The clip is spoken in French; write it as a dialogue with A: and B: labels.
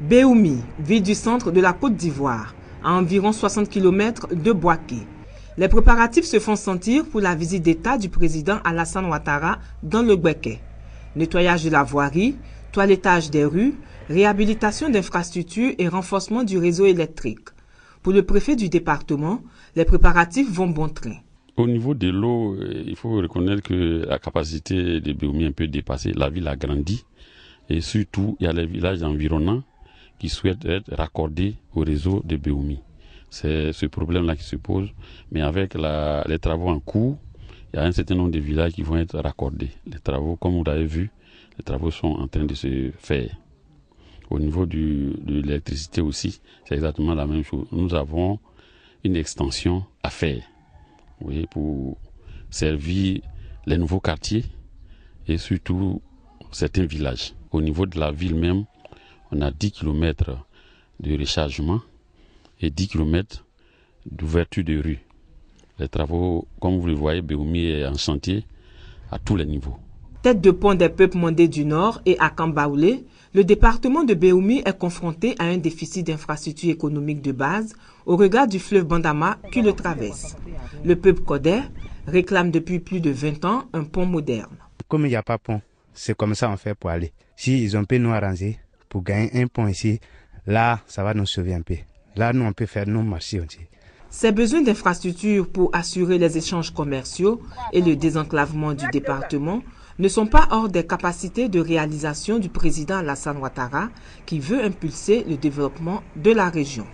A: Béoumi, ville du centre de la Côte d'Ivoire, à environ 60 km de Boaké. Les préparatifs se font sentir pour la visite d'État du président Alassane Ouattara dans le Boaké. Nettoyage de la voirie, toilettage des rues, réhabilitation d'infrastructures et renforcement du réseau électrique. Pour le préfet du département, les préparatifs vont bon train.
B: Au niveau de l'eau, euh, il faut reconnaître que la capacité de Beoumi est un peu dépassée. La ville a grandi et surtout, il y a les villages environnants qui souhaitent être raccordés au réseau de Beoumi, C'est ce problème-là qui se pose. Mais avec les travaux en cours, il y a un certain nombre de villages qui vont être raccordés. Les travaux, comme vous l'avez vu, les travaux sont en train de se faire. Au niveau de l'électricité aussi, c'est exactement la même chose. Nous avons une extension à faire pour servir les nouveaux quartiers et surtout certains villages. Au niveau de la ville même, on a 10 km de rechargement et 10 km d'ouverture de rue. Les travaux, comme vous le voyez, Béoumi est en chantier à tous les niveaux.
A: Tête de pont des peuples mondés du Nord et à Kambaoulé, le département de Béoumi est confronté à un déficit d'infrastructures économiques de base au regard du fleuve Bandama qui le traverse. Le peuple Kodé réclame depuis plus de 20 ans un pont moderne.
C: Comme il n'y a pas pont, c'est comme ça on fait pour aller. Si ils ont peu nous arranger, pour gagner un point ici, là, ça va nous sauver un peu. Là, nous, on peut faire nos marchés aussi.
A: Ces besoins d'infrastructures pour assurer les échanges commerciaux et le désenclavement du département ne sont pas hors des capacités de réalisation du président Lassane Ouattara qui veut impulser le développement de la région.